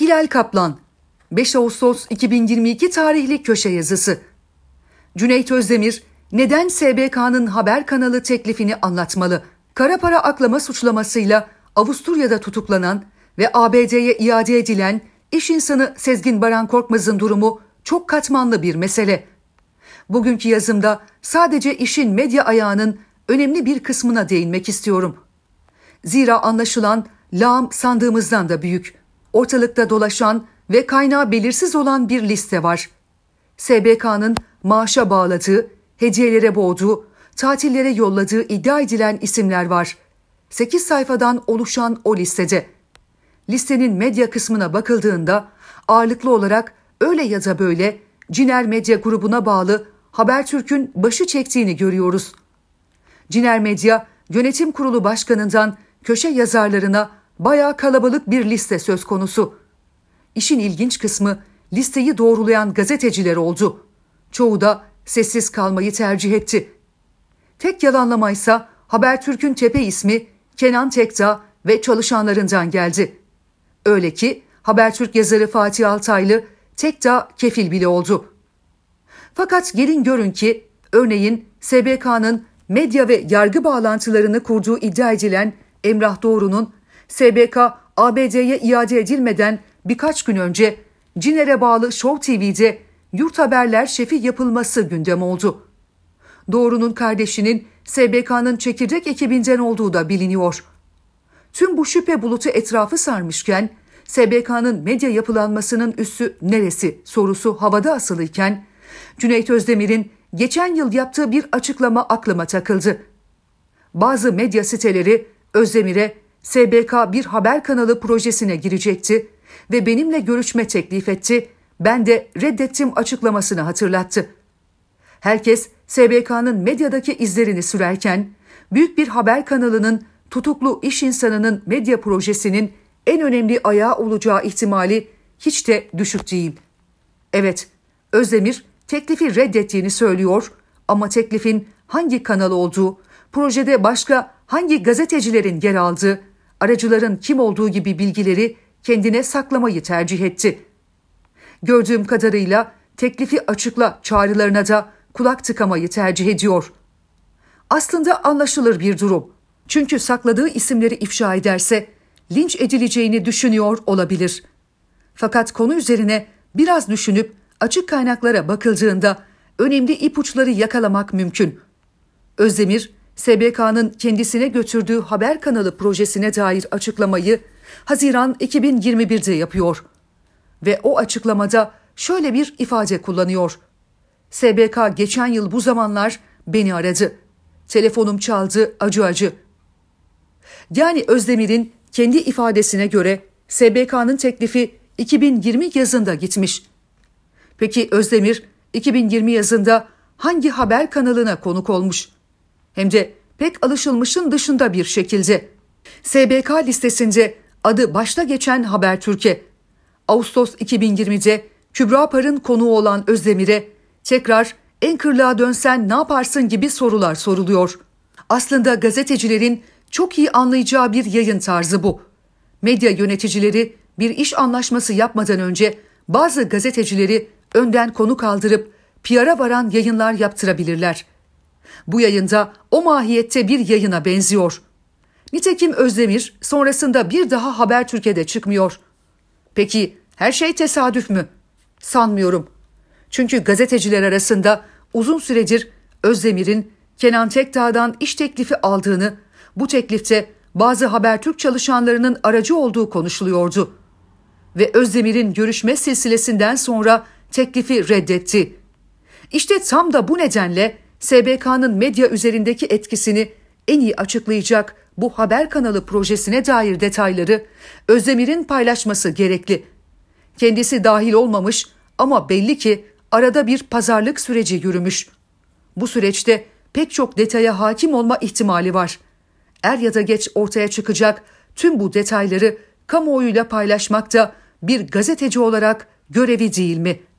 Hilal Kaplan 5 Ağustos 2022 tarihli köşe yazısı. Cüneyt Özdemir neden SBK'nın haber kanalı teklifini anlatmalı? Kara para aklama suçlamasıyla Avusturya'da tutuklanan ve ABD'ye iade edilen iş insanı Sezgin Baran Korkmaz'ın durumu çok katmanlı bir mesele. Bugünkü yazımda sadece işin medya ayağının önemli bir kısmına değinmek istiyorum. Zira anlaşılan lağım sandığımızdan da büyük ortalıkta dolaşan ve kaynağı belirsiz olan bir liste var. SBK'nın maaşa bağladığı, hediyelere boğduğu, tatillere yolladığı iddia edilen isimler var. 8 sayfadan oluşan o listede. Listenin medya kısmına bakıldığında ağırlıklı olarak öyle ya da böyle Ciner Medya grubuna bağlı Habertürk'ün başı çektiğini görüyoruz. Ciner Medya yönetim kurulu başkanından köşe yazarlarına Baya kalabalık bir liste söz konusu. İşin ilginç kısmı listeyi doğrulayan gazeteciler oldu. Çoğu da sessiz kalmayı tercih etti. Tek yalanlamaysa Habertürk'ün tepe ismi Kenan Tekdağ ve çalışanlarından geldi. Öyle ki Habertürk yazarı Fatih Altaylı Tekdağ kefil bile oldu. Fakat gelin görün ki örneğin SBK'nın medya ve yargı bağlantılarını kurduğu iddia edilen Emrah Doğru'nun SBK ABD'ye iade edilmeden birkaç gün önce Ciner'e bağlı Show TV'de yurt haberler şefi yapılması gündem oldu. Doğru'nun kardeşinin SBK'nın çekirdek ekibinden olduğu da biliniyor. Tüm bu şüphe bulutu etrafı sarmışken SBK'nın medya yapılanmasının üssü neresi sorusu havada asılıyken Cüneyt Özdemir'in geçen yıl yaptığı bir açıklama aklıma takıldı. Bazı medya siteleri Özdemir'e SBK bir haber kanalı projesine girecekti ve benimle görüşme teklif etti. Ben de reddettim açıklamasını hatırlattı. Herkes SBK'nın medyadaki izlerini sürerken büyük bir haber kanalının tutuklu iş insanının medya projesinin en önemli ayağı olacağı ihtimali hiç de düşük değil. Evet, Özdemir teklifi reddettiğini söylüyor ama teklifin hangi kanal olduğu, projede başka hangi gazetecilerin yer aldığı, aracıların kim olduğu gibi bilgileri kendine saklamayı tercih etti. Gördüğüm kadarıyla teklifi açıkla çağrılarına da kulak tıkamayı tercih ediyor. Aslında anlaşılır bir durum. Çünkü sakladığı isimleri ifşa ederse linç edileceğini düşünüyor olabilir. Fakat konu üzerine biraz düşünüp açık kaynaklara bakıldığında önemli ipuçları yakalamak mümkün. Özdemir SBK'nın kendisine götürdüğü haber kanalı projesine dair açıklamayı Haziran 2021'de yapıyor. Ve o açıklamada şöyle bir ifade kullanıyor. SBK geçen yıl bu zamanlar beni aradı. Telefonum çaldı acı acı. Yani Özdemir'in kendi ifadesine göre SBK'nın teklifi 2020 yazında gitmiş. Peki Özdemir 2020 yazında hangi haber kanalına konuk olmuş?'' Hem de pek alışılmışın dışında bir şekilde. SBK listesinde adı başta geçen Habertürk'e, Ağustos 2020'de Kübra Par'ın konuğu olan Özdemir'e tekrar en kırlığa dönsen ne yaparsın gibi sorular soruluyor. Aslında gazetecilerin çok iyi anlayacağı bir yayın tarzı bu. Medya yöneticileri bir iş anlaşması yapmadan önce bazı gazetecileri önden konu kaldırıp PR'a varan yayınlar yaptırabilirler.'' Bu yayında o mahiyette bir yayına benziyor. Nitekim Özdemir sonrasında bir daha Haber Türkiye'de çıkmıyor. Peki her şey tesadüf mü? Sanmıyorum. Çünkü gazeteciler arasında uzun süredir Özdemir'in Kenan Tekdağ'dan iş teklifi aldığını, bu teklifte bazı Habertürk çalışanlarının aracı olduğu konuşuluyordu. Ve Özdemir'in görüşme silsilesinden sonra teklifi reddetti. İşte tam da bu nedenle SBK'nın medya üzerindeki etkisini en iyi açıklayacak bu haber kanalı projesine dair detayları Özdemir'in paylaşması gerekli. Kendisi dahil olmamış ama belli ki arada bir pazarlık süreci yürümüş. Bu süreçte pek çok detaya hakim olma ihtimali var. Er ya da geç ortaya çıkacak tüm bu detayları kamuoyuyla paylaşmak da bir gazeteci olarak görevi değil mi?''